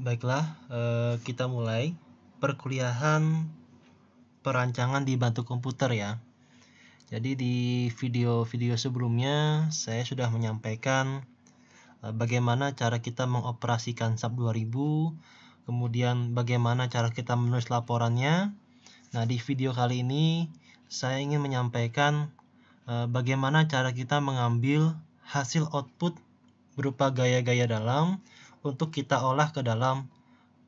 Baiklah, eh, kita mulai perkuliahan perancangan di bantu komputer ya. Jadi di video-video sebelumnya saya sudah menyampaikan eh, bagaimana cara kita mengoperasikan SAP 2000, kemudian bagaimana cara kita menulis laporannya. Nah, di video kali ini saya ingin menyampaikan eh, bagaimana cara kita mengambil hasil output berupa gaya-gaya dalam untuk kita olah ke dalam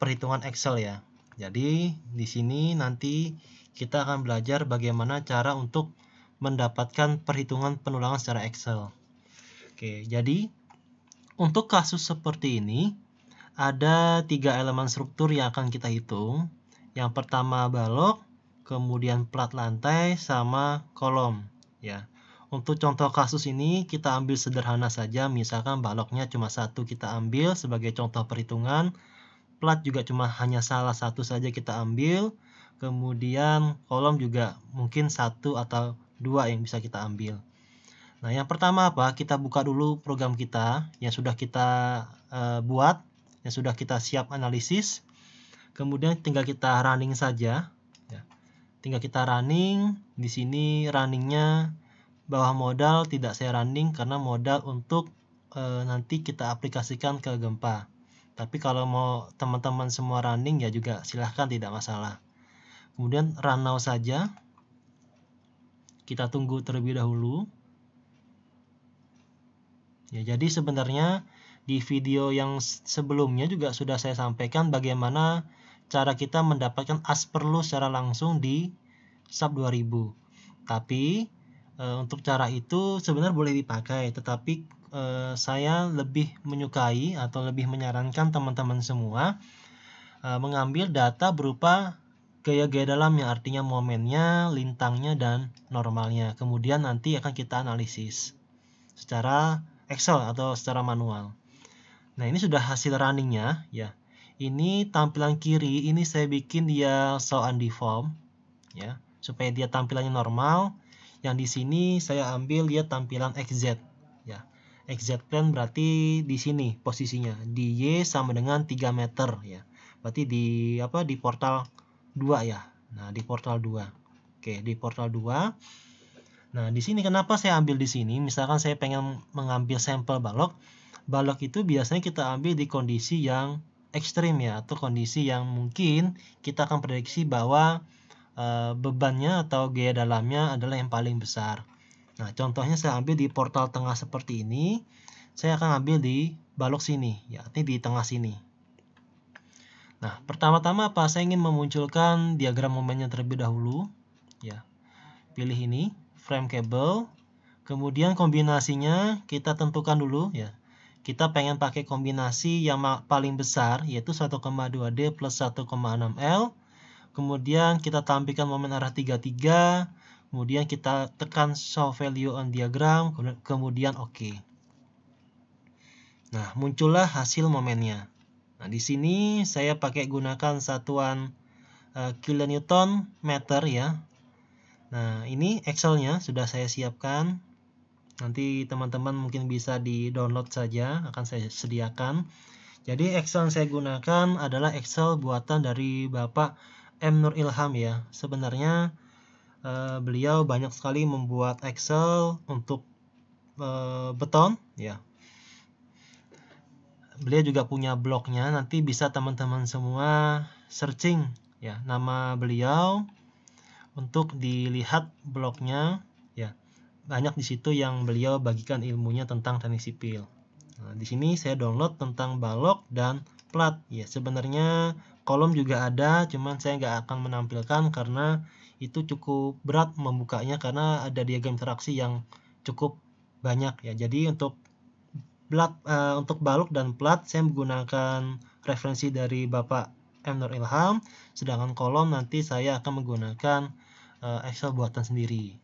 perhitungan Excel ya. Jadi di sini nanti kita akan belajar bagaimana cara untuk mendapatkan perhitungan penulangan secara Excel. Oke, jadi untuk kasus seperti ini ada tiga elemen struktur yang akan kita hitung. Yang pertama balok, kemudian plat lantai sama kolom ya. Untuk contoh kasus ini kita ambil sederhana saja, misalkan baloknya cuma satu kita ambil sebagai contoh perhitungan, plat juga cuma hanya salah satu saja kita ambil, kemudian kolom juga mungkin satu atau dua yang bisa kita ambil. Nah yang pertama apa? Kita buka dulu program kita yang sudah kita uh, buat, yang sudah kita siap analisis, kemudian tinggal kita running saja, ya. tinggal kita running, di sini runningnya bawah modal tidak saya running karena modal untuk e, nanti kita aplikasikan ke gempa. Tapi kalau mau teman-teman semua running ya juga silahkan tidak masalah. Kemudian run now saja. Kita tunggu terlebih dahulu. Ya, jadi sebenarnya di video yang sebelumnya juga sudah saya sampaikan bagaimana cara kita mendapatkan as perlu secara langsung di sub 2000. Tapi Eh, untuk cara itu sebenarnya boleh dipakai, tetapi uh, saya lebih menyukai atau lebih menyarankan teman-teman semua uh, mengambil data berupa gaya-gaya dalam yang artinya momennya, lintangnya, dan normalnya. Kemudian nanti akan kita analisis secara Excel atau secara manual. Nah ini sudah hasil runningnya ya. Ini tampilan kiri ini saya bikin dia so undeformed ya supaya dia tampilannya normal yang di sini saya ambil ya tampilan XZ ya. XZ plane berarti di sini posisinya di Y sama dengan 3 meter ya. Berarti di apa di portal 2 ya. Nah, di portal 2. Oke, di portal 2. Nah, di sini kenapa saya ambil di sini? Misalkan saya pengen mengambil sampel balok. Balok itu biasanya kita ambil di kondisi yang ekstrim ya atau kondisi yang mungkin kita akan prediksi bahwa Eh, bebannya atau gaya dalamnya adalah yang paling besar. Nah, contohnya saya ambil di portal tengah seperti ini. Saya akan ambil di balok sini, ya, di tengah sini. Nah, pertama-tama apa? Saya ingin memunculkan diagram momennya terlebih dahulu. Ya, pilih ini, frame cable. Kemudian kombinasinya kita tentukan dulu ya. Kita pengen pakai kombinasi yang paling besar yaitu 1,2D plus 1,6L Kemudian kita tampilkan momen arah 33, kemudian kita tekan show value on diagram, kemudian oke. OK. Nah, muncullah hasil momennya. Nah, di sini saya pakai gunakan satuan uh, kilonewton meter ya. Nah, ini Excel-nya sudah saya siapkan. Nanti teman-teman mungkin bisa di-download saja, akan saya sediakan. Jadi Excel yang saya gunakan adalah Excel buatan dari Bapak M Nur Ilham ya. Sebenarnya uh, beliau banyak sekali membuat Excel untuk uh, beton ya. Beliau juga punya blognya, nanti bisa teman-teman semua searching ya nama beliau untuk dilihat blognya ya. Banyak di situ yang beliau bagikan ilmunya tentang teknik sipil. Nah, di sini saya download tentang balok dan plat ya sebenarnya kolom juga ada cuman saya nggak akan menampilkan karena itu cukup berat membukanya karena ada diagram interaksi yang cukup banyak ya jadi untuk plat uh, untuk balok dan plat saya menggunakan referensi dari Bapak M. Nur Ilham sedangkan kolom nanti saya akan menggunakan uh, Excel buatan sendiri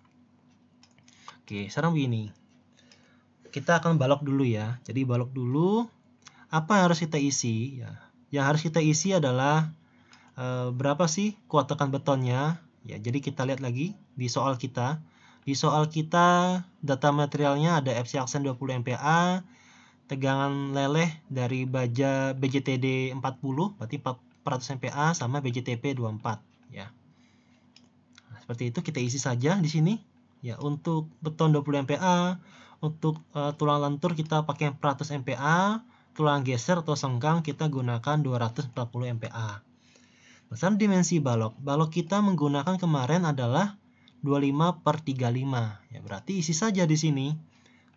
oke sekarang begini kita akan balok dulu ya jadi balok dulu apa yang harus kita isi? Ya, yang harus kita isi adalah e, berapa sih kuat tekan betonnya? Ya, jadi kita lihat lagi di soal kita. Di soal kita data materialnya ada FC aksen 20 MPa, tegangan leleh dari baja BJTD 40 berarti 400 MPa sama BJTP 24 ya. Nah, seperti itu kita isi saja di sini. Ya, untuk beton 20 MPa, untuk uh, tulang lentur kita pakai 400 MPa, tulang geser atau sengkang kita gunakan 240 MPa. Besar dimensi balok. Balok kita menggunakan kemarin adalah 25 per 35. Ya, berarti isi saja di sini.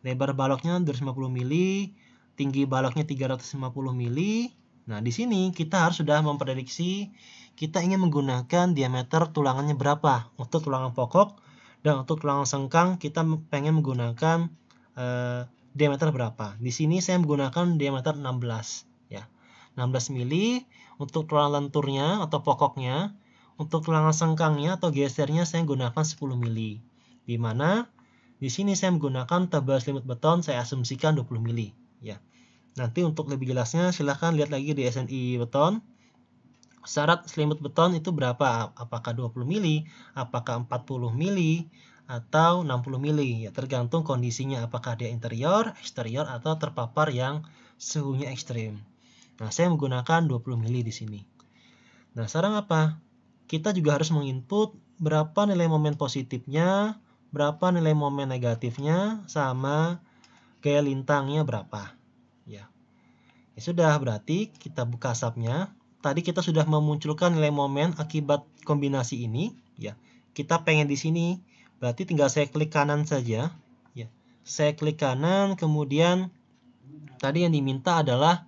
Lebar baloknya 250 mili, tinggi baloknya 350 mili. Nah, di sini kita harus sudah memprediksi kita ingin menggunakan diameter tulangannya berapa. Untuk tulangan pokok dan untuk tulangan sengkang kita pengen menggunakan eh, diameter berapa. Di sini saya menggunakan diameter 16 ya. 16 mili untuk tulang lenturnya atau pokoknya, untuk tulang sengkangnya atau gesernya saya gunakan 10 mili. Di mana di sini saya menggunakan tebal selimut beton saya asumsikan 20 mili ya. Nanti untuk lebih jelasnya silahkan lihat lagi di SNI beton. Syarat selimut beton itu berapa? Apakah 20 mili? Apakah 40 mili? atau 60 mili ya tergantung kondisinya apakah dia interior, eksterior atau terpapar yang suhunya ekstrim. Nah, saya menggunakan 20 mili di sini. Nah, sekarang apa? Kita juga harus menginput berapa nilai momen positifnya, berapa nilai momen negatifnya, sama gaya lintangnya berapa. Ya. ya sudah, berarti kita buka asapnya. Tadi kita sudah memunculkan nilai momen akibat kombinasi ini, ya. Kita pengen di sini Berarti tinggal saya klik kanan saja. Ya. Saya klik kanan, kemudian tadi yang diminta adalah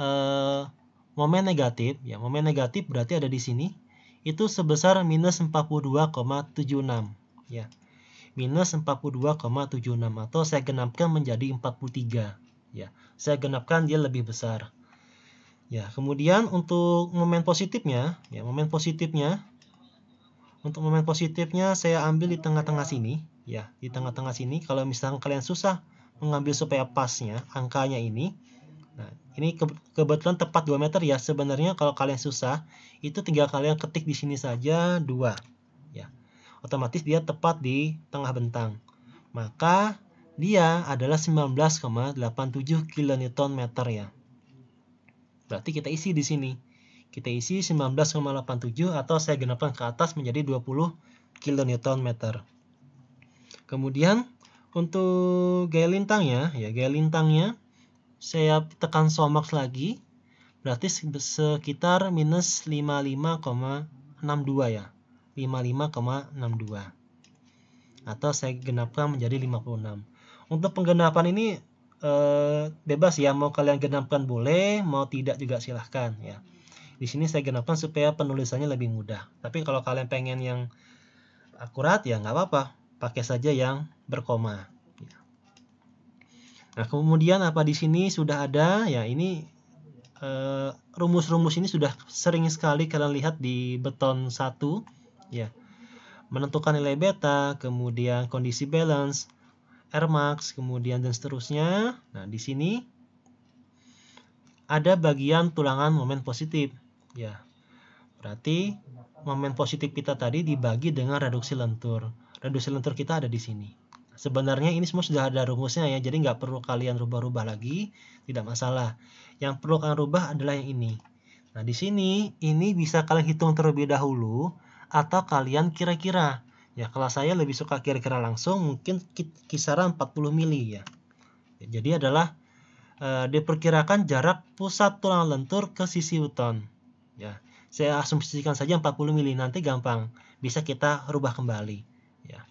eh, momen negatif. Ya, momen negatif berarti ada di sini. Itu sebesar minus 42,76. Ya, minus 42,76 atau saya genapkan menjadi 43. Ya, saya genapkan dia lebih besar. Ya, kemudian untuk momen positifnya, ya momen positifnya untuk momen positifnya saya ambil di tengah-tengah sini, ya, di tengah-tengah sini. Kalau misalkan kalian susah mengambil supaya pasnya, angkanya ini, nah, ini ke kebetulan tepat 2 meter ya. Sebenarnya kalau kalian susah, itu tinggal kalian ketik di sini saja dua, ya. Otomatis dia tepat di tengah bentang. Maka dia adalah 19,87 kN meter ya. Berarti kita isi di sini kita isi 19,87 atau saya genapkan ke atas menjadi 20 kN. Kemudian untuk gaya lintangnya, ya gaya lintangnya saya tekan somax lagi, berarti sekitar minus 55,62 ya. 55,62 atau saya genapkan menjadi 56. Untuk penggenapan ini eh, bebas ya, mau kalian genapkan boleh, mau tidak juga silahkan ya. Di sini saya genapkan supaya penulisannya lebih mudah. Tapi kalau kalian pengen yang akurat ya nggak apa-apa, pakai saja yang berkoma. Ya. Nah kemudian apa di sini sudah ada ya ini eh, rumus-rumus ini sudah sering sekali kalian lihat di beton satu ya. Menentukan nilai beta, kemudian kondisi balance, R max, kemudian dan seterusnya. Nah, di sini ada bagian tulangan momen positif. Ya, berarti momen positif kita tadi dibagi dengan reduksi lentur. Reduksi lentur kita ada di sini. Sebenarnya ini semua sudah ada rumusnya ya, jadi nggak perlu kalian rubah-rubah lagi, tidak masalah. Yang perlu kalian rubah adalah yang ini. Nah, di sini ini bisa kalian hitung terlebih dahulu atau kalian kira-kira. Ya, kalau saya lebih suka kira-kira langsung mungkin kisaran 40 mili ya. Jadi adalah e, diperkirakan jarak pusat tulang lentur ke sisi uton ya saya asumsikan saja 40 mili nanti gampang bisa kita rubah kembali ya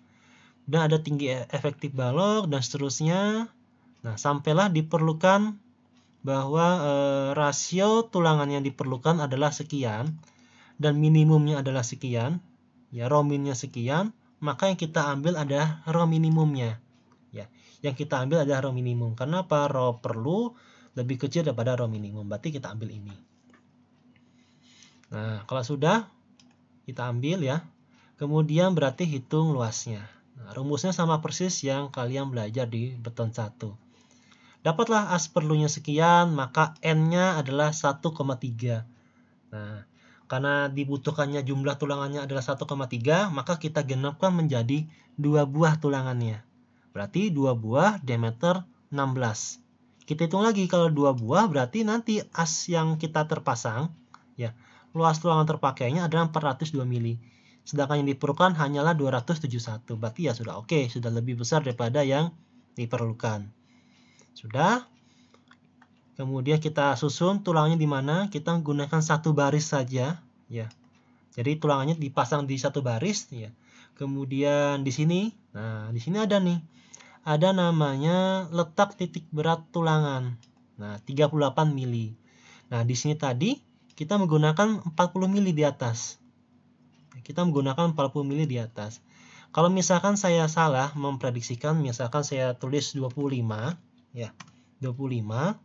dan ada tinggi e, efektif balok dan seterusnya nah sampailah diperlukan bahwa e, rasio tulangan yang diperlukan adalah sekian dan minimumnya adalah sekian ya rominnya sekian maka yang kita ambil adalah rom minimumnya ya yang kita ambil adalah rom minimum karena apa perlu lebih kecil daripada rom minimum berarti kita ambil ini Nah, kalau sudah kita ambil ya. Kemudian berarti hitung luasnya. Nah, rumusnya sama persis yang kalian belajar di beton 1. Dapatlah as perlunya sekian, maka N-nya adalah 1,3. Nah, karena dibutuhkannya jumlah tulangannya adalah 1,3, maka kita genapkan menjadi dua buah tulangannya. Berarti dua buah diameter 16. Kita hitung lagi kalau dua buah berarti nanti as yang kita terpasang ya luas ruangan terpakainya adalah 402 mili. Sedangkan yang diperlukan hanyalah 271. Berarti ya sudah oke, okay, sudah lebih besar daripada yang diperlukan. Sudah. Kemudian kita susun tulangnya di mana? Kita gunakan satu baris saja, ya. Jadi tulangannya dipasang di satu baris, ya. Kemudian di sini, nah di sini ada nih. Ada namanya letak titik berat tulangan. Nah, 38 mili. Nah, di sini tadi kita menggunakan 40 mili di atas. Kita menggunakan 40 mili di atas. Kalau misalkan saya salah memprediksikan, misalkan saya tulis 25, ya, 25.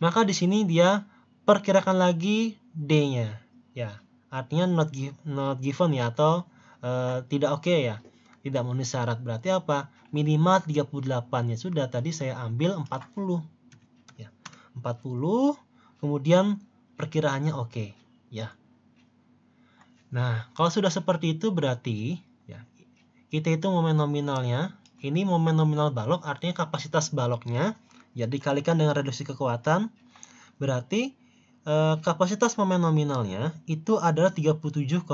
Maka di sini dia perkirakan lagi D-nya, ya. Artinya not give, not given ya atau uh, tidak oke okay ya. Tidak memenuhi syarat. Berarti apa? Minimal 38 ya sudah tadi saya ambil 40. Ya. 40 kemudian perkiraannya oke, okay, ya. Nah, kalau sudah seperti itu berarti ya kita itu momen nominalnya. Ini momen nominal balok artinya kapasitas baloknya ya dikalikan dengan reduksi kekuatan. Berarti eh, kapasitas momen nominalnya itu adalah 37,7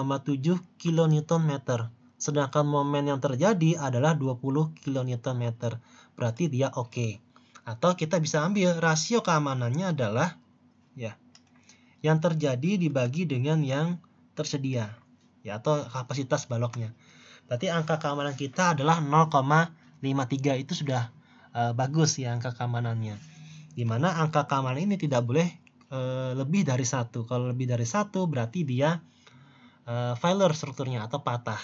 kN sedangkan momen yang terjadi adalah 20 kN. Berarti dia oke. Okay. Atau kita bisa ambil rasio keamanannya adalah ya yang terjadi dibagi dengan yang tersedia ya atau kapasitas baloknya. Berarti angka keamanan kita adalah 0,53 itu sudah e, bagus ya angka keamanannya. Dimana angka keamanan ini tidak boleh e, lebih dari satu. Kalau lebih dari satu berarti dia e, failure strukturnya atau patah.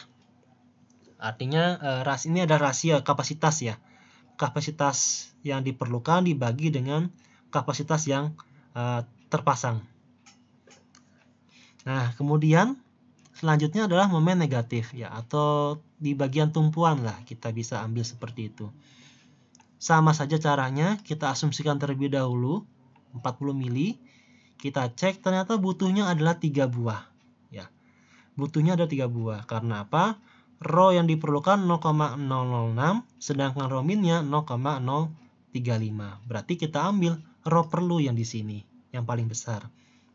Artinya ras ini ada rasio kapasitas ya. Kapasitas yang diperlukan dibagi dengan kapasitas yang terpasang. Nah, kemudian selanjutnya adalah momen negatif ya atau di bagian tumpuan lah kita bisa ambil seperti itu. Sama saja caranya, kita asumsikan terlebih dahulu 40 mili. Kita cek ternyata butuhnya adalah 3 buah ya. Butuhnya ada 3 buah. Karena apa? rho yang diperlukan 0,006 sedangkan rho minnya 0,035. Berarti kita ambil rho perlu yang di sini, yang paling besar.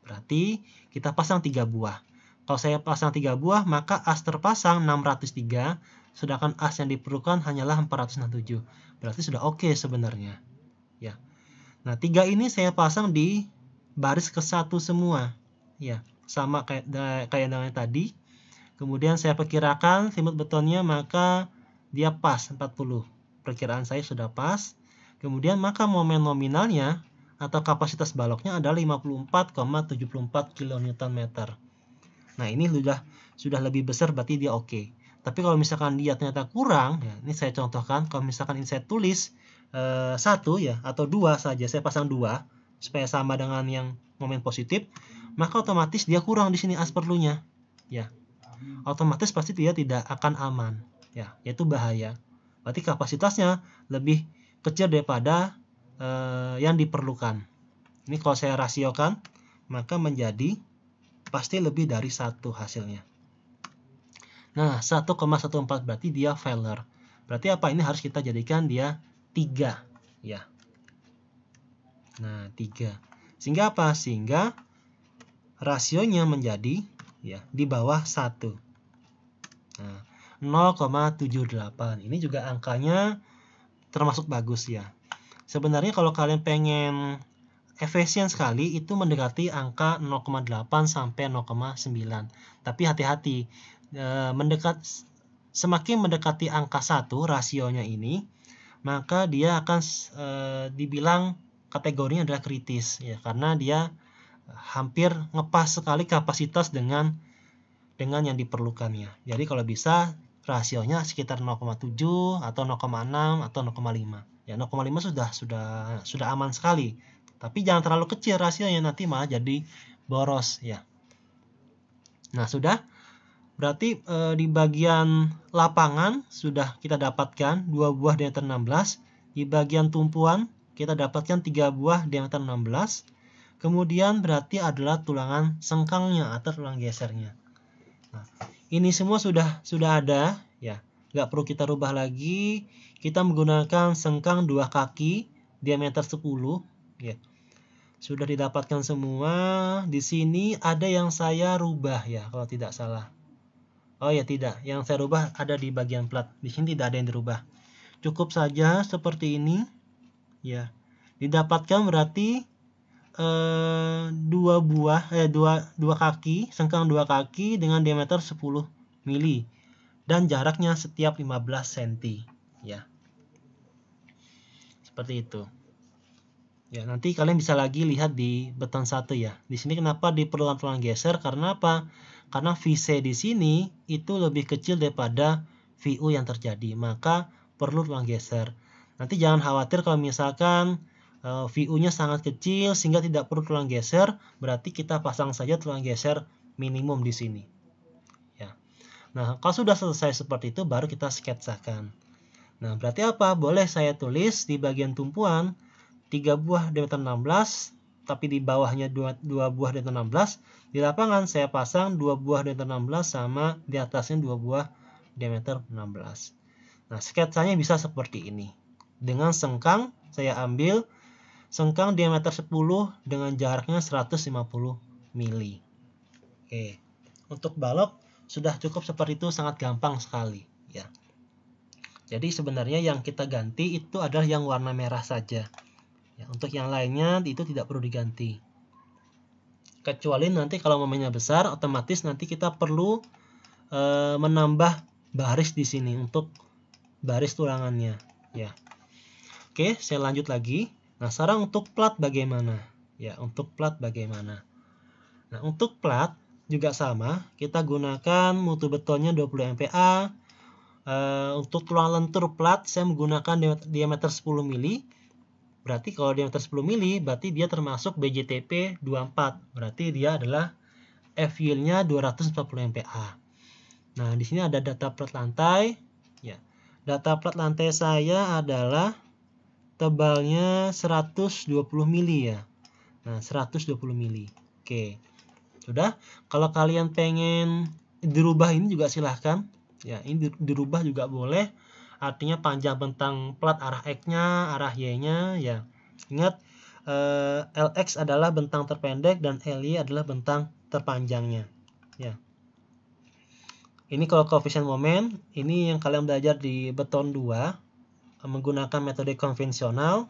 Berarti kita pasang tiga buah. Kalau saya pasang tiga buah, maka as terpasang 603, sedangkan as yang diperlukan hanyalah 467. Berarti sudah oke okay sebenarnya. Ya. Nah, tiga ini saya pasang di baris ke satu semua. Ya, sama kayak kayak yang tadi. Kemudian saya perkirakan simut betonnya maka dia pas 40. Perkiraan saya sudah pas. Kemudian maka momen nominalnya atau kapasitas baloknya adalah 54,74 kN. Nah, ini sudah sudah lebih besar berarti dia oke. Okay. Tapi kalau misalkan dia ternyata kurang, ya, ini saya contohkan kalau misalkan ini saya tulis eh, satu ya atau dua saja, saya pasang dua supaya sama dengan yang momen positif, maka otomatis dia kurang di sini as perlunya. Ya. Otomatis pasti dia tidak akan aman, ya, yaitu bahaya. Berarti kapasitasnya lebih kecil daripada eh, yang diperlukan. Ini kalau saya rasiokan, maka menjadi pasti lebih dari satu hasilnya. Nah, 1,14 berarti dia failure. Berarti apa? Ini harus kita jadikan dia 3. Ya. Nah, 3. Sehingga apa? Sehingga rasionya menjadi ya di bawah 1. Nah, 0,78. Ini juga angkanya termasuk bagus ya. Sebenarnya kalau kalian pengen efisien sekali itu mendekati angka 0,8 sampai 0,9. Tapi hati-hati, e, mendekat semakin mendekati angka 1 rasionya ini, maka dia akan e, dibilang kategorinya adalah kritis ya karena dia hampir ngepas sekali kapasitas dengan dengan yang diperlukannya. Jadi kalau bisa rasionya sekitar 0,7 atau 0,6 atau 0,5 ya 0,5 sudah sudah sudah aman sekali tapi jangan terlalu kecil rasionya nanti malah jadi boros ya nah sudah berarti e, di bagian lapangan sudah kita dapatkan dua buah diameter 16 di bagian tumpuan kita dapatkan tiga buah diameter 16 kemudian berarti adalah tulangan sengkangnya atau tulang gesernya nah, ini semua sudah sudah ada ya nggak perlu kita rubah lagi. Kita menggunakan sengkang dua kaki, diameter 10. Ya. Sudah didapatkan semua. Di sini ada yang saya rubah ya, kalau tidak salah. Oh ya tidak, yang saya rubah ada di bagian plat. Di sini tidak ada yang dirubah. Cukup saja seperti ini. Ya. Didapatkan berarti eh, dua buah eh dua dua kaki, sengkang dua kaki dengan diameter 10 mili dan jaraknya setiap 15 cm ya. Seperti itu. Ya, nanti kalian bisa lagi lihat di beton satu ya. Di sini kenapa diperlukan geser? Karena apa? Karena VC di sini itu lebih kecil daripada VU yang terjadi. Maka perlu tulang geser. Nanti jangan khawatir kalau misalkan eh, VU-nya sangat kecil sehingga tidak perlu tulang geser, berarti kita pasang saja tulang geser minimum di sini. Nah, kalau sudah selesai seperti itu baru kita sketsakan. Nah, berarti apa? Boleh saya tulis di bagian tumpuan 3 buah diameter 16 tapi di bawahnya 2, 2 buah diameter 16. Di lapangan saya pasang 2 buah diameter 16 sama di atasnya 2 buah diameter 16. Nah, sketsanya bisa seperti ini. Dengan sengkang saya ambil sengkang diameter 10 dengan jaraknya 150 mili. Oke. Untuk balok sudah cukup seperti itu sangat gampang sekali ya. Jadi sebenarnya yang kita ganti itu adalah yang warna merah saja. Ya, untuk yang lainnya itu tidak perlu diganti. Kecuali nanti kalau momennya besar, otomatis nanti kita perlu e, menambah baris di sini untuk baris tulangannya. Ya. Oke, saya lanjut lagi. Nah, sekarang untuk plat bagaimana? Ya, untuk plat bagaimana? Nah, untuk plat juga sama, kita gunakan mutu betonnya 20 MPa. Uh, untuk tulang lentur plat saya menggunakan diameter 10 mili. Berarti kalau diameter 10 mili berarti dia termasuk BJTP 24. Berarti dia adalah f nya 240 MPa. Nah, di sini ada data plat lantai ya. Data plat lantai saya adalah tebalnya 120 mili ya. Nah, 120 mili. Oke. Sudah, kalau kalian pengen dirubah ini juga silahkan. Ya, ini dirubah juga boleh. Artinya panjang bentang plat arah X-nya, arah Y-nya. Ya, ingat eh, LX adalah bentang terpendek dan LY adalah bentang terpanjangnya. Ya. Ini kalau koefisien momen, ini yang kalian belajar di beton 2 menggunakan metode konvensional.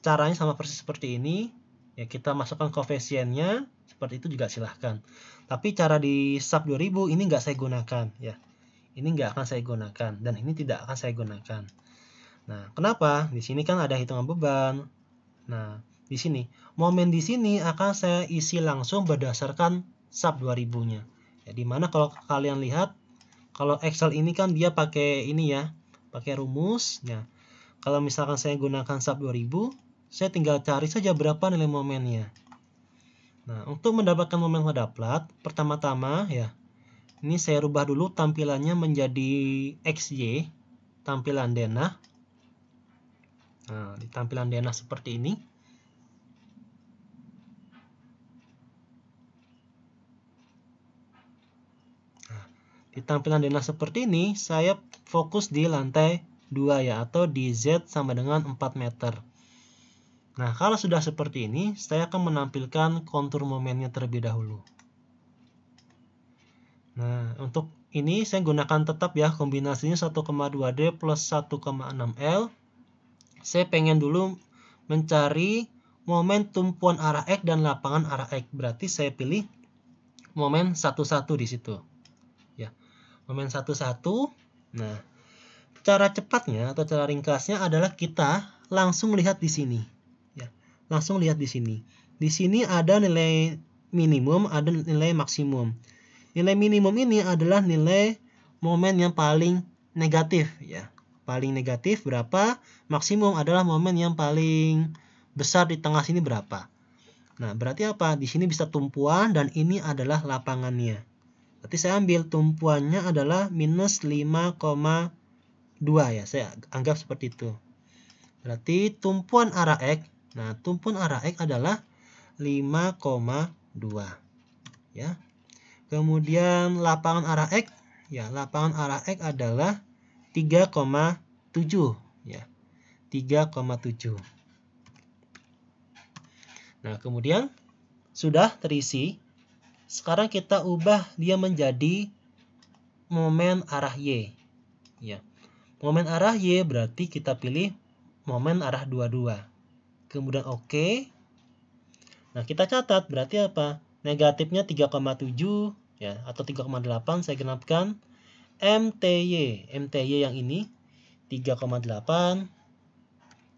Caranya sama persis seperti ini ya kita masukkan koefisiennya seperti itu juga silahkan tapi cara di sub 2000 ini nggak saya gunakan ya ini nggak akan saya gunakan dan ini tidak akan saya gunakan nah kenapa di sini kan ada hitungan beban nah di sini momen di sini akan saya isi langsung berdasarkan sub 2000 nya ya, dimana kalau kalian lihat kalau Excel ini kan dia pakai ini ya pakai rumus nah, kalau misalkan saya gunakan sub 2000 saya tinggal cari saja berapa nilai momennya. Nah, untuk mendapatkan momen wadah plat, pertama-tama ya, ini saya rubah dulu tampilannya menjadi XY, tampilan denah. Nah, di tampilan denah seperti ini. Nah, di tampilan denah seperti ini, saya fokus di lantai 2 ya, atau di Z sama dengan 4 meter. Nah, kalau sudah seperti ini, saya akan menampilkan kontur momennya terlebih dahulu. Nah, untuk ini saya gunakan tetap ya kombinasinya 1,2D plus 1,6L. Saya pengen dulu mencari momen tumpuan arah X dan lapangan arah X. Berarti saya pilih momen 11 di situ. Ya. Momen 11. Nah, cara cepatnya atau cara ringkasnya adalah kita langsung lihat di sini langsung lihat di sini. Di sini ada nilai minimum, ada nilai maksimum. Nilai minimum ini adalah nilai momen yang paling negatif ya. Paling negatif berapa? Maksimum adalah momen yang paling besar di tengah sini berapa? Nah, berarti apa? Di sini bisa tumpuan dan ini adalah lapangannya. Berarti saya ambil tumpuannya adalah minus 5,2 ya. Saya anggap seperti itu. Berarti tumpuan arah X Nah, tumpun arah X adalah 5,2. Ya. Kemudian lapangan arah X, ya, lapangan arah X adalah 3,7, ya. 3,7. Nah, kemudian sudah terisi. Sekarang kita ubah dia menjadi momen arah Y. Ya. Momen arah Y berarti kita pilih momen arah 22 kemudian oke. Okay. Nah, kita catat berarti apa? Negatifnya 3,7 ya atau 3,8 saya genapkan MTY, MTY yang ini 3,8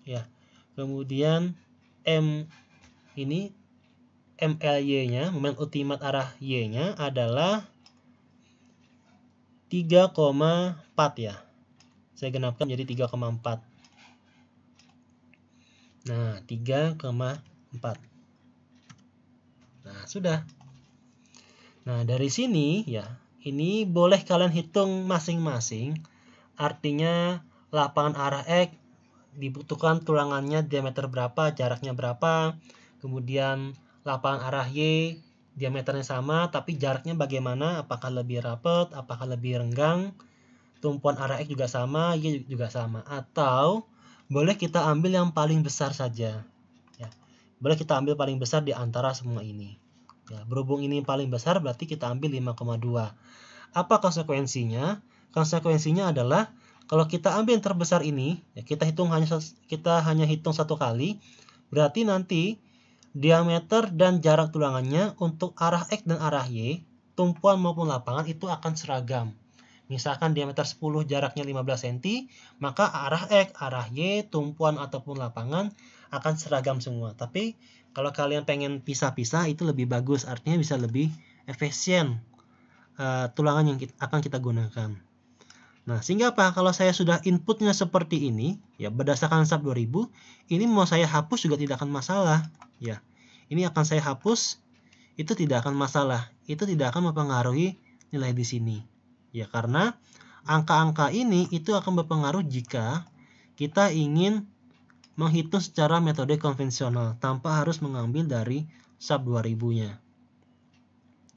ya. Kemudian M ini MLY-nya, momen ultimat arah Y-nya adalah 3,4 ya. Saya genapkan jadi 3,4. Nah, 3,4. Nah, sudah. Nah, dari sini ya, ini boleh kalian hitung masing-masing. Artinya lapangan arah X dibutuhkan tulangannya diameter berapa, jaraknya berapa, kemudian lapangan arah Y diameternya sama tapi jaraknya bagaimana apakah lebih rapat apakah lebih renggang tumpuan arah X juga sama Y juga sama atau boleh kita ambil yang paling besar saja. Ya. Boleh kita ambil paling besar di antara semua ini. Ya, berhubung ini paling besar berarti kita ambil 5,2. Apa konsekuensinya? Konsekuensinya adalah kalau kita ambil yang terbesar ini, ya kita hitung hanya kita hanya hitung satu kali, berarti nanti diameter dan jarak tulangannya untuk arah x dan arah y, tumpuan maupun lapangan itu akan seragam misalkan diameter 10 jaraknya 15 cm, maka arah X, arah Y, tumpuan ataupun lapangan akan seragam semua. Tapi kalau kalian pengen pisah-pisah itu lebih bagus, artinya bisa lebih efisien uh, tulangan yang kita, akan kita gunakan. Nah, sehingga apa? Kalau saya sudah inputnya seperti ini, ya berdasarkan sub 2000, ini mau saya hapus juga tidak akan masalah, ya. Ini akan saya hapus, itu tidak akan masalah. Itu tidak akan mempengaruhi nilai di sini. Ya karena angka-angka ini itu akan berpengaruh jika kita ingin menghitung secara metode konvensional tanpa harus mengambil dari sub 2000-nya.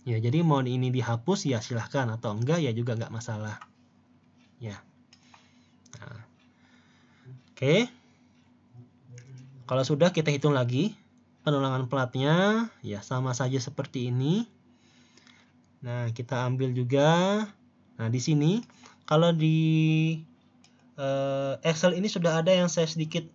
Ya, jadi mau ini dihapus ya silahkan atau enggak ya juga enggak masalah. Ya. Nah. Oke. Kalau sudah kita hitung lagi penulangan platnya ya sama saja seperti ini. Nah, kita ambil juga Nah, di sini kalau di uh, Excel ini sudah ada yang saya sedikit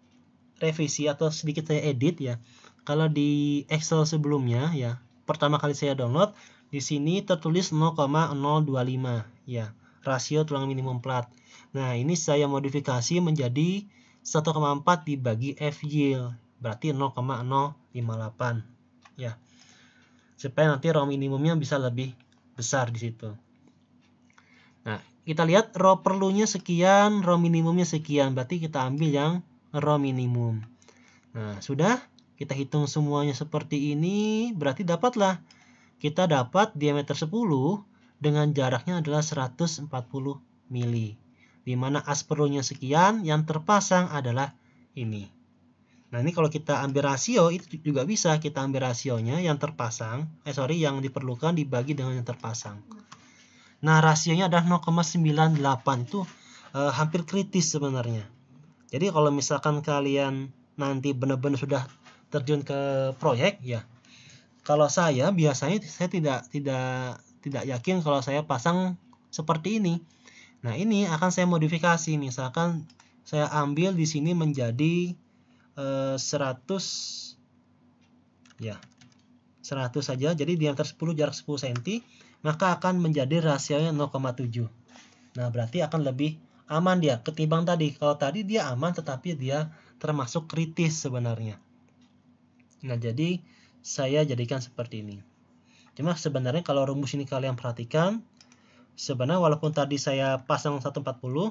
revisi atau sedikit saya edit ya. Kalau di Excel sebelumnya ya, pertama kali saya download di sini tertulis 0,025 ya, rasio tulang minimum plat. Nah, ini saya modifikasi menjadi 1,4 dibagi F yield, berarti 0,058 ya. Supaya nanti ROM minimumnya bisa lebih besar di situ kita lihat row perlunya sekian, row minimumnya sekian. Berarti kita ambil yang row minimum. Nah, sudah kita hitung semuanya seperti ini, berarti dapatlah kita dapat diameter 10 dengan jaraknya adalah 140 mili. Di mana as perlunya sekian, yang terpasang adalah ini. Nah, ini kalau kita ambil rasio itu juga bisa kita ambil rasionya yang terpasang, eh sorry yang diperlukan dibagi dengan yang terpasang. Nah, rasionya adalah 0,98 itu e, hampir kritis sebenarnya. Jadi kalau misalkan kalian nanti benar-benar sudah terjun ke proyek ya. Kalau saya biasanya saya tidak tidak tidak yakin kalau saya pasang seperti ini. Nah, ini akan saya modifikasi misalkan saya ambil di sini menjadi e, eh, 100 ya. 100 saja. Jadi diameter 10 jarak 10 cm maka akan menjadi rasionya 0,7. Nah, berarti akan lebih aman dia ketimbang tadi. Kalau tadi dia aman tetapi dia termasuk kritis sebenarnya. Nah, jadi saya jadikan seperti ini. Cuma sebenarnya kalau rumus ini kalian perhatikan, sebenarnya walaupun tadi saya pasang 140,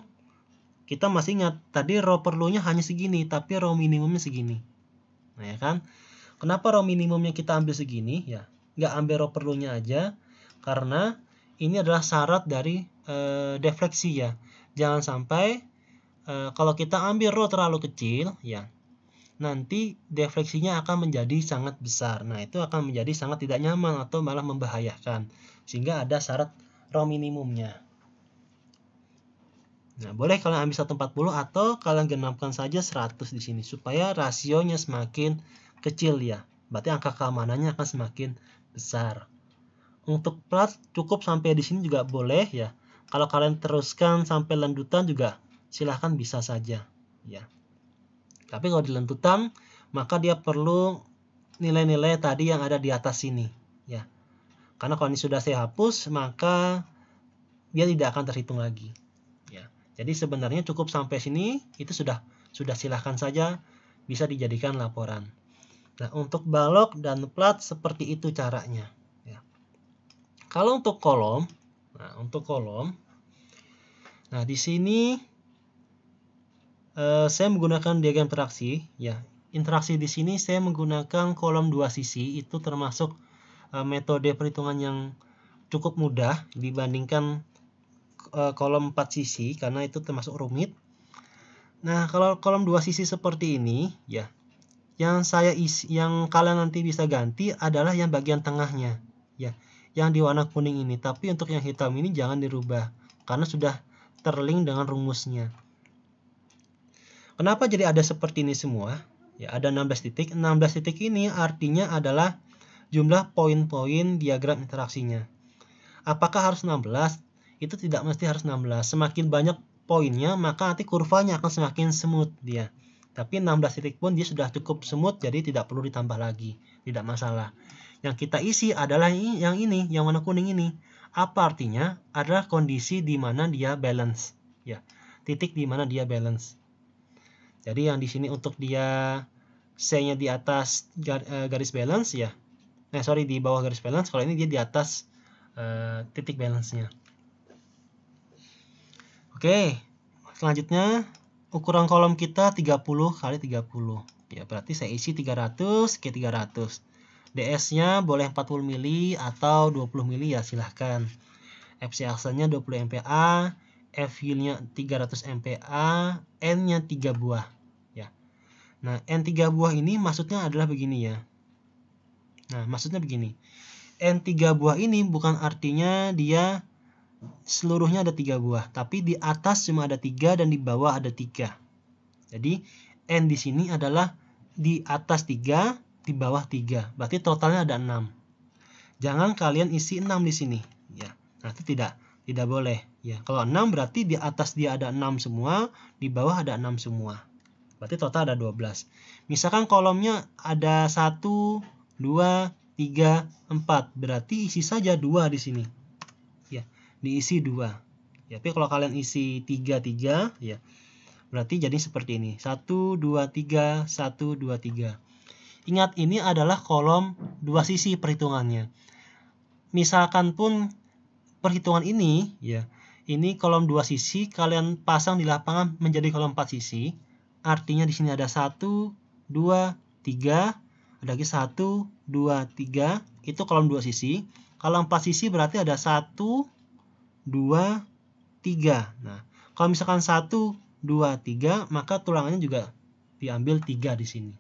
kita masih ingat tadi row perlunya hanya segini, tapi row minimumnya segini. Nah, ya kan? Kenapa row minimumnya kita ambil segini? Ya, nggak ambil row perlunya aja, karena ini adalah syarat dari e, defleksi ya. Jangan sampai e, kalau kita ambil rho terlalu kecil ya, nanti defleksinya akan menjadi sangat besar. Nah, itu akan menjadi sangat tidak nyaman atau malah membahayakan. Sehingga ada syarat rho minimumnya. Nah, boleh kalian ambil 140 atau kalian genapkan saja 100 di sini supaya rasionya semakin kecil ya. Berarti angka keamanannya akan semakin besar. Untuk plat cukup sampai di sini juga boleh ya. Kalau kalian teruskan sampai lanjutan juga silahkan bisa saja ya. Tapi kalau di lanjutan maka dia perlu nilai-nilai tadi yang ada di atas sini ya. Karena kalau ini sudah saya hapus maka dia tidak akan terhitung lagi ya. Jadi sebenarnya cukup sampai sini itu sudah sudah silahkan saja bisa dijadikan laporan. Nah, untuk balok dan plat seperti itu caranya. Kalau untuk kolom, nah untuk kolom, nah di sini eh, saya menggunakan diagram interaksi, ya interaksi di sini saya menggunakan kolom dua sisi itu termasuk eh, metode perhitungan yang cukup mudah dibandingkan eh, kolom empat sisi karena itu termasuk rumit. Nah kalau kolom dua sisi seperti ini, ya yang saya isi, yang kalian nanti bisa ganti adalah yang bagian tengahnya ya yang di warna kuning ini, tapi untuk yang hitam ini jangan dirubah karena sudah terlink dengan rumusnya. Kenapa jadi ada seperti ini semua? Ya, ada 16 titik. 16 titik ini artinya adalah jumlah poin-poin diagram interaksinya. Apakah harus 16? Itu tidak mesti harus 16. Semakin banyak poinnya, maka nanti kurvanya akan semakin smooth dia. Tapi 16 titik pun dia sudah cukup smooth, jadi tidak perlu ditambah lagi. Tidak masalah yang kita isi adalah yang ini, yang warna kuning ini. Apa artinya? Adalah kondisi di mana dia balance, ya. Titik di mana dia balance. Jadi yang di sini untuk dia C-nya di atas eh, garis balance ya. Nah, sorry di bawah garis balance. Kalau ini dia di atas uh, titik balance-nya. Oke, selanjutnya ukuran kolom kita 30 kali 30. Ya, berarti saya isi 300 ke 300. DS-nya boleh 40 mili atau 20 mili ya silahkan. FC aksennya 20 MPa, FU-nya 300 MPa, N-nya 3 buah ya. Nah, N3 buah ini maksudnya adalah begini ya. Nah, maksudnya begini. N3 buah ini bukan artinya dia seluruhnya ada 3 buah, tapi di atas cuma ada 3 dan di bawah ada 3. Jadi, N di sini adalah di atas 3, di bawah 3. Berarti totalnya ada 6. Jangan kalian isi 6 di sini. Ya, nanti tidak tidak boleh. Ya, kalau 6 berarti di atas dia ada 6 semua, di bawah ada 6 semua. Berarti total ada 12. Misalkan kolomnya ada 1, 2, 3, 4. Berarti isi saja 2 di sini. Ya, diisi 2. Ya, tapi kalau kalian isi 3, 3, ya. Berarti jadi seperti ini. 1, 2, 3, 1, 2, 3. Ingat ini adalah kolom dua sisi perhitungannya. Misalkan pun perhitungan ini ya, ini kolom dua sisi kalian pasang di lapangan menjadi kolom empat sisi. Artinya di sini ada 1 2 3, ada lagi 1 2 3, itu kolom dua sisi. Kalau empat sisi berarti ada 1 2 3. Nah, kalau misalkan 1 2 3, maka tulangannya juga diambil 3 di sini.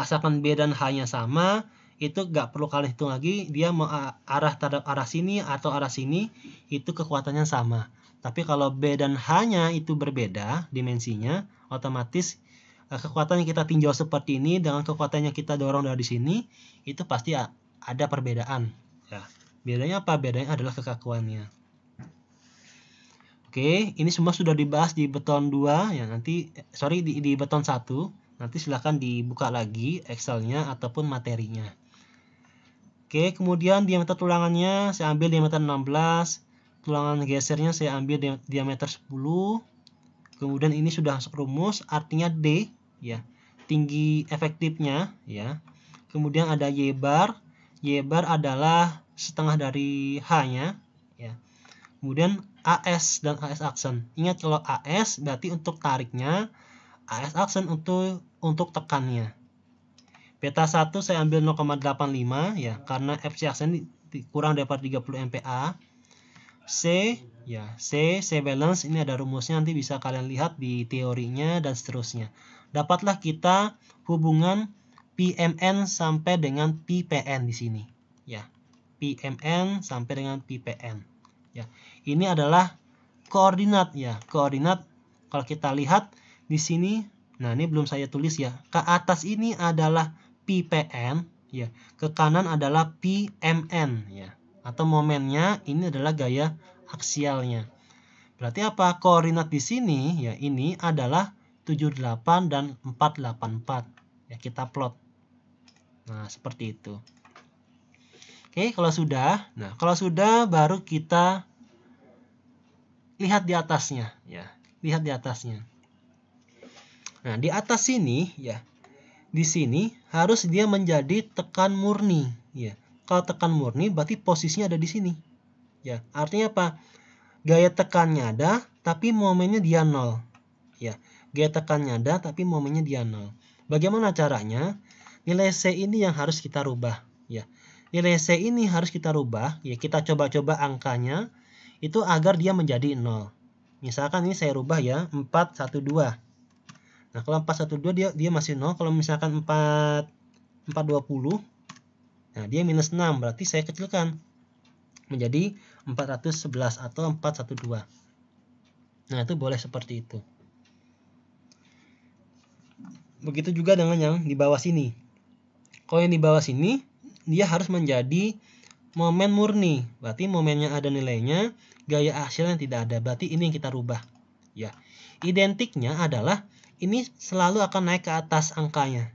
Asalkan B dan H-nya sama, itu nggak perlu kalian hitung lagi, dia mau arah terhadap arah sini atau arah sini, itu kekuatannya sama. Tapi kalau B dan H-nya itu berbeda dimensinya, otomatis eh, kekuatan yang kita tinjau seperti ini dengan kekuatan yang kita dorong dari sini, itu pasti ada perbedaan. Ya. Bedanya apa? Bedanya adalah kekakuannya. Oke, ini semua sudah dibahas di beton 2 ya nanti eh, sorry di, di beton 1 Nanti silahkan dibuka lagi Excelnya ataupun materinya. Oke, kemudian diameter tulangannya saya ambil diameter 16, tulangan gesernya saya ambil diameter 10. Kemudian ini sudah rumus, artinya D ya. Tinggi efektifnya ya. Kemudian ada Y bar. Y bar adalah setengah dari H-nya ya. Kemudian AS dan AS aksen. Ingat kalau AS berarti untuk tariknya, AS aksen untuk untuk tekannya. Beta 1 saya ambil 0,85 ya karena FC aksen kurang daripada 30 MPa. C ya, C C balance ini ada rumusnya nanti bisa kalian lihat di teorinya dan seterusnya. Dapatlah kita hubungan PMN sampai dengan PPN di sini ya. PMN sampai dengan PPN ya. Ini adalah koordinat ya, koordinat kalau kita lihat di sini Nah, ini belum saya tulis ya. Ke atas ini adalah PPN ya. Ke kanan adalah PMN ya. Atau momennya ini adalah gaya aksialnya. Berarti apa? Koordinat di sini ya ini adalah 78 dan 484. Ya, kita plot. Nah, seperti itu. Oke, kalau sudah, nah kalau sudah baru kita lihat di atasnya ya. Lihat di atasnya. Nah, di atas sini ya. Di sini harus dia menjadi tekan murni ya. Kalau tekan murni berarti posisinya ada di sini. Ya, artinya apa? Gaya tekannya ada tapi momennya dia nol. Ya, gaya tekannya ada tapi momennya dia nol. Bagaimana caranya? Nilai C ini yang harus kita rubah ya. Nilai C ini harus kita rubah ya. Kita coba-coba angkanya itu agar dia menjadi nol. Misalkan ini saya rubah ya 412 Nah, kalau 412 dia dia masih 0. Kalau misalkan 4 420 nah dia minus 6 berarti saya kecilkan menjadi 411 atau 412. Nah, itu boleh seperti itu. Begitu juga dengan yang di bawah sini. Kalau yang di bawah sini dia harus menjadi momen murni. Berarti momennya ada nilainya, gaya hasilnya tidak ada. Berarti ini yang kita rubah. Ya. Identiknya adalah ini selalu akan naik ke atas angkanya.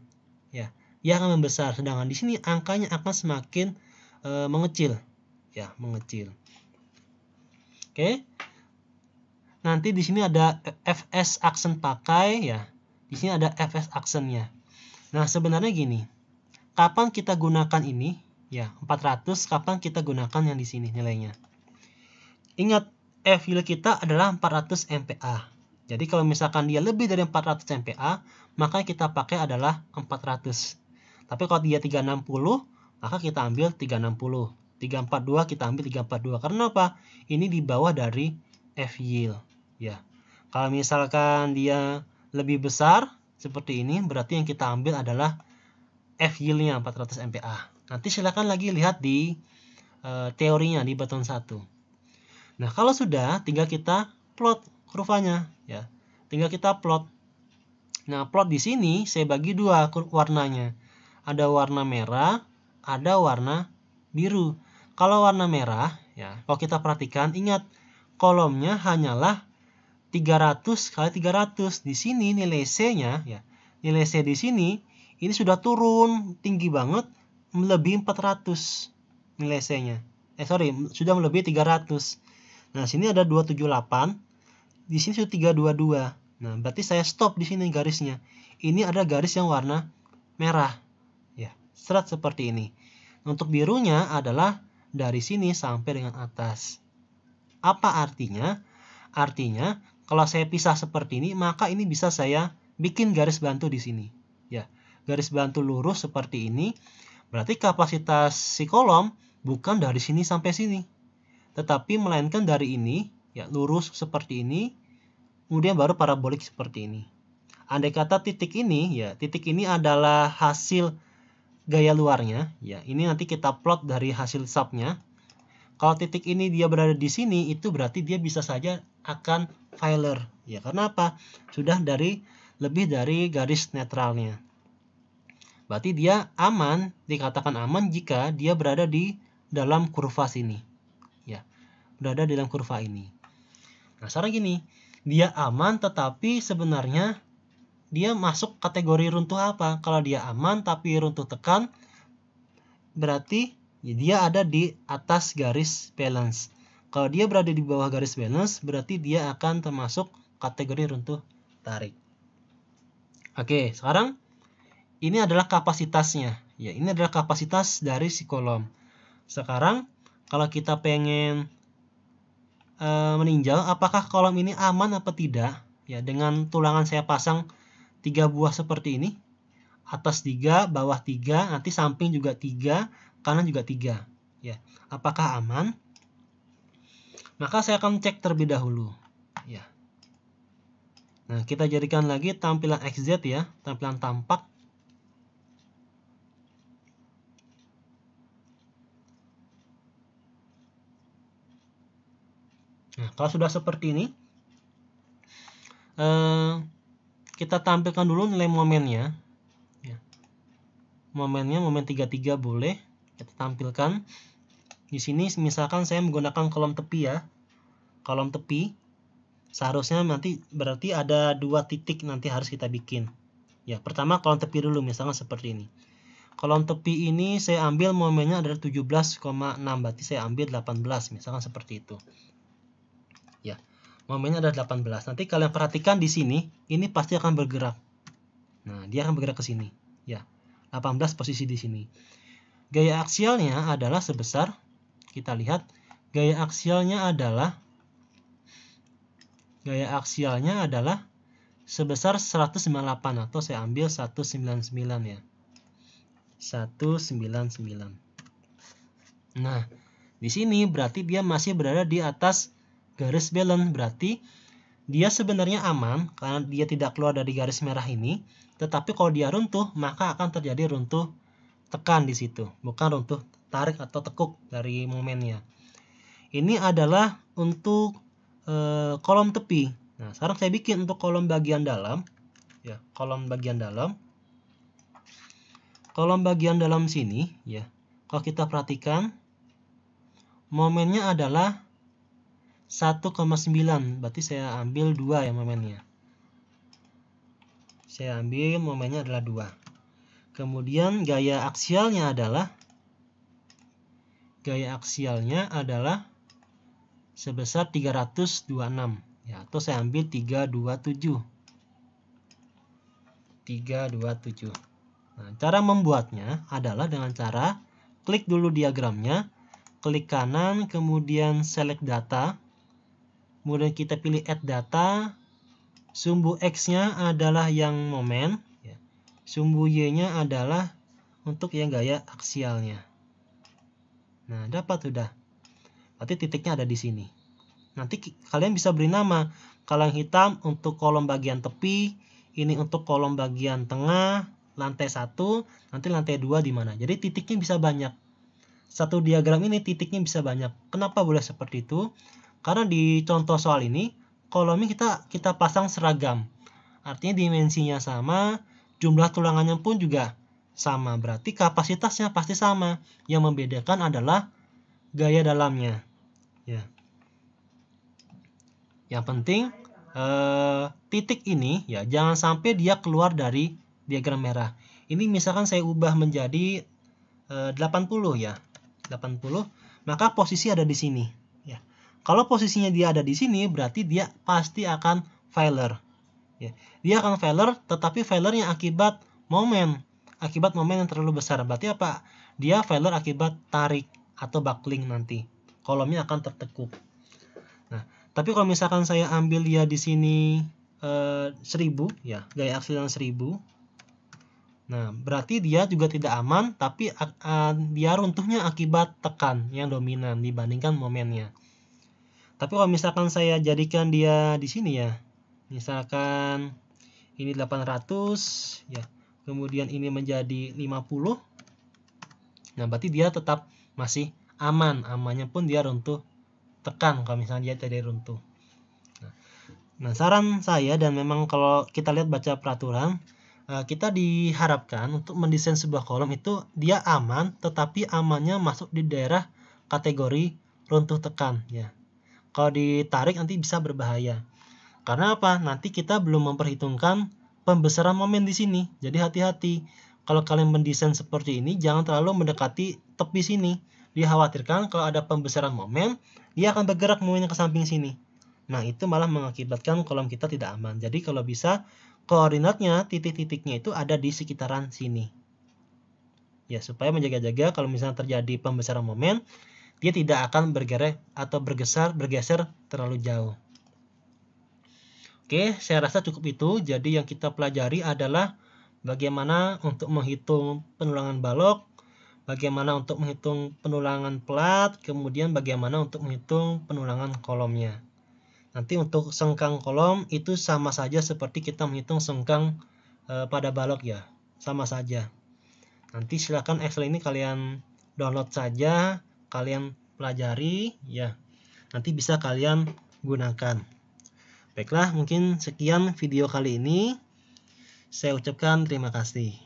Ya, ia akan membesar. Sedangkan di sini angkanya akan semakin e, mengecil. Ya, mengecil. Oke. Nanti di sini ada FS aksen pakai ya. Di sini ada FS aksennya. Nah, sebenarnya gini. Kapan kita gunakan ini? Ya, 400 kapan kita gunakan yang di sini nilainya. Ingat, FIL kita adalah 400 MPA jadi kalau misalkan dia lebih dari 400 MPa, maka kita pakai adalah 400. Tapi kalau dia 360, maka kita ambil 360. 342 kita ambil 342. Karena apa? Ini di bawah dari F yield. Ya. Kalau misalkan dia lebih besar seperti ini, berarti yang kita ambil adalah F yieldnya 400 MPa. Nanti silakan lagi lihat di uh, teorinya di button 1. Nah, kalau sudah, tinggal kita plot kurvanya ya. Tinggal kita plot. Nah, plot di sini saya bagi dua warnanya. Ada warna merah, ada warna biru. Kalau warna merah ya, kalau kita perhatikan ingat kolomnya hanyalah 300 kali 300. Di sini nilai C-nya ya. Nilai C di sini ini sudah turun tinggi banget melebihi 400 nilai C-nya. Eh sorry, sudah melebihi 300. Nah, sini ada 278 di sini sudah 322. Nah, berarti saya stop di sini garisnya. Ini ada garis yang warna merah. Ya, serat seperti ini. Untuk birunya adalah dari sini sampai dengan atas. Apa artinya? Artinya, kalau saya pisah seperti ini, maka ini bisa saya bikin garis bantu di sini. Ya, garis bantu lurus seperti ini. Berarti kapasitas si kolom bukan dari sini sampai sini. Tetapi melainkan dari ini ya lurus seperti ini kemudian baru parabolik seperti ini andai kata titik ini ya titik ini adalah hasil gaya luarnya ya ini nanti kita plot dari hasil subnya kalau titik ini dia berada di sini itu berarti dia bisa saja akan filer ya karena apa sudah dari lebih dari garis netralnya berarti dia aman dikatakan aman jika dia berada di dalam kurva sini ya berada di dalam kurva ini sekarang gini, dia aman tetapi sebenarnya dia masuk kategori runtuh apa? Kalau dia aman tapi runtuh tekan, berarti dia ada di atas garis balance. Kalau dia berada di bawah garis balance, berarti dia akan termasuk kategori runtuh tarik. Oke, sekarang ini adalah kapasitasnya. Ya, ini adalah kapasitas dari si kolom. Sekarang kalau kita pengen e, meninjau apakah kolam ini aman apa tidak ya dengan tulangan saya pasang tiga buah seperti ini atas tiga bawah tiga nanti samping juga tiga kanan juga tiga ya apakah aman maka saya akan cek terlebih dahulu ya nah kita jadikan lagi tampilan XZ ya tampilan tampak Nah, kalau sudah seperti ini, eh, kita tampilkan dulu nilai momennya. Ya. Momennya, momen 33 boleh. Kita tampilkan. Di sini misalkan saya menggunakan kolom tepi ya. Kolom tepi. Seharusnya nanti berarti ada dua titik nanti harus kita bikin. Ya, pertama kolom tepi dulu misalnya seperti ini. Kolom tepi ini saya ambil momennya adalah 17,6 berarti saya ambil 18 misalkan seperti itu ya. Momennya ada 18. Nanti kalian perhatikan di sini, ini pasti akan bergerak. Nah, dia akan bergerak ke sini, ya. 18 posisi di sini. Gaya aksialnya adalah sebesar kita lihat gaya aksialnya adalah gaya aksialnya adalah sebesar 198 atau saya ambil 199 ya. 199. Nah, di sini berarti dia masih berada di atas garis balance berarti dia sebenarnya aman karena dia tidak keluar dari garis merah ini tetapi kalau dia runtuh maka akan terjadi runtuh tekan di situ bukan runtuh tarik atau tekuk dari momennya ini adalah untuk e, kolom tepi nah sekarang saya bikin untuk kolom bagian dalam ya kolom bagian dalam kolom bagian dalam sini ya kalau kita perhatikan momennya adalah 1,9 berarti saya ambil 2 ya momennya saya ambil momennya adalah 2 kemudian gaya aksialnya adalah gaya aksialnya adalah sebesar 326 ya atau saya ambil 327 327 nah, cara membuatnya adalah dengan cara klik dulu diagramnya klik kanan kemudian select data kemudian kita pilih add data sumbu X-nya adalah yang momen ya. sumbu Y-nya adalah untuk yang gaya aksialnya nah dapat sudah berarti titiknya ada di sini nanti kalian bisa beri nama kalau yang hitam untuk kolom bagian tepi ini untuk kolom bagian tengah lantai 1 nanti lantai 2 di mana jadi titiknya bisa banyak satu diagram ini titiknya bisa banyak kenapa boleh seperti itu karena di contoh soal ini kolomnya kita kita pasang seragam. Artinya dimensinya sama, jumlah tulangannya pun juga sama. Berarti kapasitasnya pasti sama. Yang membedakan adalah gaya dalamnya. Ya. Yang penting eh, titik ini ya jangan sampai dia keluar dari diagram merah. Ini misalkan saya ubah menjadi eh, 80 ya. 80, maka posisi ada di sini. Kalau posisinya dia ada di sini, berarti dia pasti akan failure. Ya. Dia akan failure, tetapi yang akibat momen. Akibat momen yang terlalu besar. Berarti apa? Dia failure akibat tarik atau buckling nanti. Kolomnya akan tertekuk. Nah, tapi kalau misalkan saya ambil dia di sini eh, 1000, ya, gaya aksilan 1000. Nah, berarti dia juga tidak aman, tapi uh, dia runtuhnya akibat tekan yang dominan dibandingkan momennya. Tapi kalau misalkan saya jadikan dia di sini ya, misalkan ini 800 ya, kemudian ini menjadi 50. Nah, berarti dia tetap masih aman, amannya pun dia runtuh tekan kalau misalnya dia tidak runtuh. nah, saran saya dan memang kalau kita lihat baca peraturan, eh, kita diharapkan untuk mendesain sebuah kolom itu dia aman tetapi amannya masuk di daerah kategori runtuh tekan ya kalau ditarik nanti bisa berbahaya. Karena apa? Nanti kita belum memperhitungkan pembesaran momen di sini. Jadi hati-hati. Kalau kalian mendesain seperti ini, jangan terlalu mendekati tepi sini. Dikhawatirkan kalau ada pembesaran momen, dia akan bergerak momennya ke samping sini. Nah, itu malah mengakibatkan kolom kita tidak aman. Jadi kalau bisa koordinatnya titik-titiknya itu ada di sekitaran sini. Ya, supaya menjaga-jaga kalau misalnya terjadi pembesaran momen, dia tidak akan bergerak atau bergeser bergeser terlalu jauh. Oke, saya rasa cukup itu. Jadi yang kita pelajari adalah bagaimana untuk menghitung penulangan balok, bagaimana untuk menghitung penulangan plat, kemudian bagaimana untuk menghitung penulangan kolomnya. Nanti untuk sengkang kolom itu sama saja seperti kita menghitung sengkang e, pada balok ya, sama saja. Nanti silakan Excel ini kalian download saja kalian pelajari ya nanti bisa kalian gunakan. Baiklah, mungkin sekian video kali ini. Saya ucapkan terima kasih.